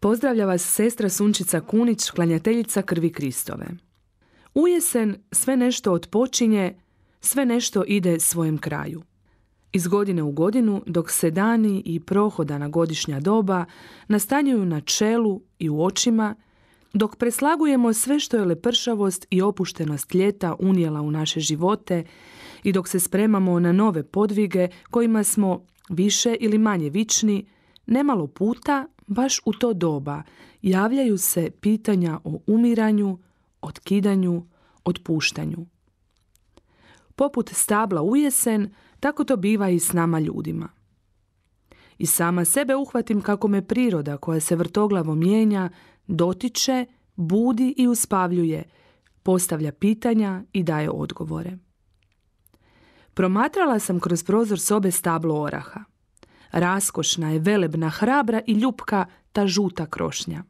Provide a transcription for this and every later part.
Pozdravlja vas sestra Sunčica Kunić, klanjateljica krvi Kristove. U jesen sve nešto odpočinje, sve nešto ide svojem kraju. Iz godine u godinu, dok se dani i prohoda na godišnja doba nastanjuju na čelu i u očima, dok preslagujemo sve što je lepršavost i opuštenost ljeta unijela u naše živote i dok se spremamo na nove podvige kojima smo više ili manje vični, Nemalo puta, baš u to doba, javljaju se pitanja o umiranju, otkidanju, otpuštanju. Poput stabla u jesen, tako to biva i s nama ljudima. I sama sebe uhvatim kako me priroda koja se vrtoglavo mijenja, dotiče, budi i uspavljuje, postavlja pitanja i daje odgovore. Promatrala sam kroz prozor sobe stablo oraha – Raskošna je, velebna, hrabra i ljupka ta žuta krošnja.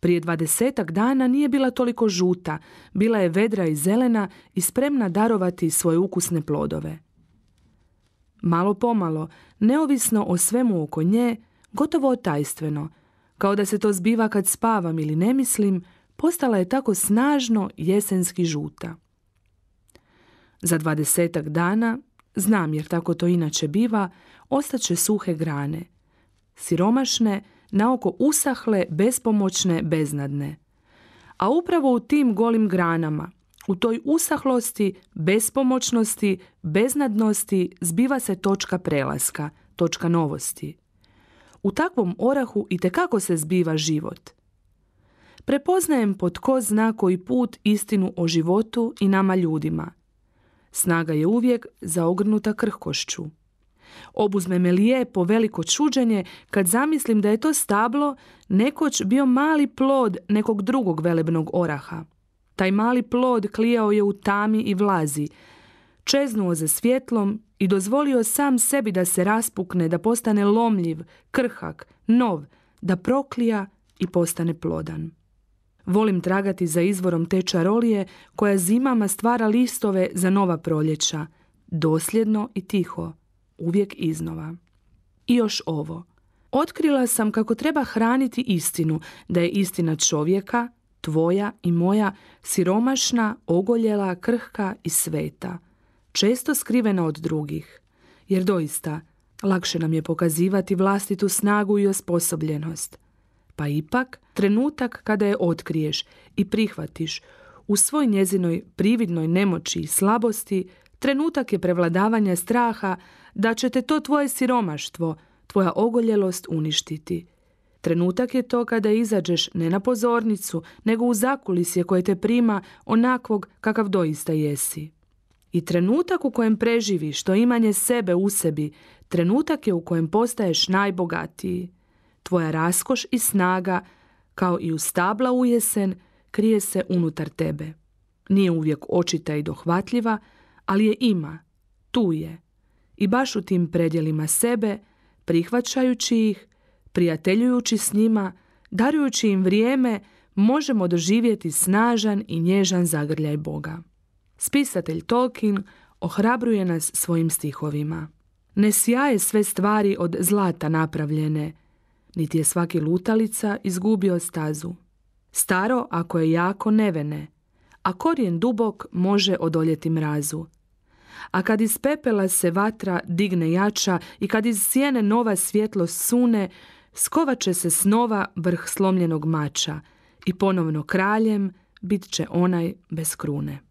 Prije dvadesetak dana nije bila toliko žuta, bila je vedra i zelena i spremna darovati svoje ukusne plodove. Malo pomalo, neovisno o svemu oko nje, gotovo otajstveno, kao da se to zbiva kad spavam ili ne mislim, postala je tako snažno jesenski žuta. Za dvadesetak dana znam jer tako to inače biva, ostaće suhe grane. Siromašne, naoko usahle, bespomoćne, beznadne. A upravo u tim golim granama, u toj usahlosti, bespomoćnosti, beznadnosti zbiva se točka prelaska, točka novosti. U takvom orahu i tekako se zbiva život. Prepoznajem pod ko zna koji put istinu o životu i nama ljudima, Snaga je uvijek zaogrnuta krhkošću. Obuzme me lijepo veliko čuđenje kad zamislim da je to stablo nekoć bio mali plod nekog drugog velebnog oraha. Taj mali plod klijao je u tami i vlazi, čeznuo za svjetlom i dozvolio sam sebi da se raspukne, da postane lomljiv, krhak, nov, da proklija i postane plodan. Volim tragati za izvorom te čarolije koja zimama stvara listove za nova proljeća, dosljedno i tiho, uvijek iznova. I još ovo. Otkrila sam kako treba hraniti istinu, da je istina čovjeka, tvoja i moja, siromašna, ogoljela, krhka i sveta, često skrivena od drugih. Jer doista, lakše nam je pokazivati vlastitu snagu i osposobljenost – pa ipak trenutak kada je otkriješ i prihvatiš u svoj njezinoj prividnoj nemoći i slabosti, trenutak je prevladavanja straha da će te to tvoje siromaštvo, tvoja ogoljelost uništiti. Trenutak je to kada izađeš ne na pozornicu, nego u zakulisje koje te prima onakvog kakav doista jesi. I trenutak u kojem preživiš to imanje sebe u sebi, trenutak je u kojem postaješ najbogatiji tvoja raskoš i snaga, kao i u stabla ujesen, krije se unutar tebe. Nije uvijek očita i dohvatljiva, ali je ima, tu je. I baš u tim predjelima sebe, prihvaćajući ih, prijateljujući s njima, darujući im vrijeme, možemo doživjeti snažan i nježan zagrljaj Boga. Spisatelj Tolkien ohrabruje nas svojim stihovima. Ne sjaje sve stvari od zlata napravljene, niti je svaki lutalica izgubio stazu. Staro ako je jako nevene, a korijen dubok može odoljeti mrazu. A kad iz pepela se vatra digne jača i kad iz sjene nova svjetlo sune, skovaće se snova vrh slomljenog mača i ponovno kraljem bit će onaj bez krune.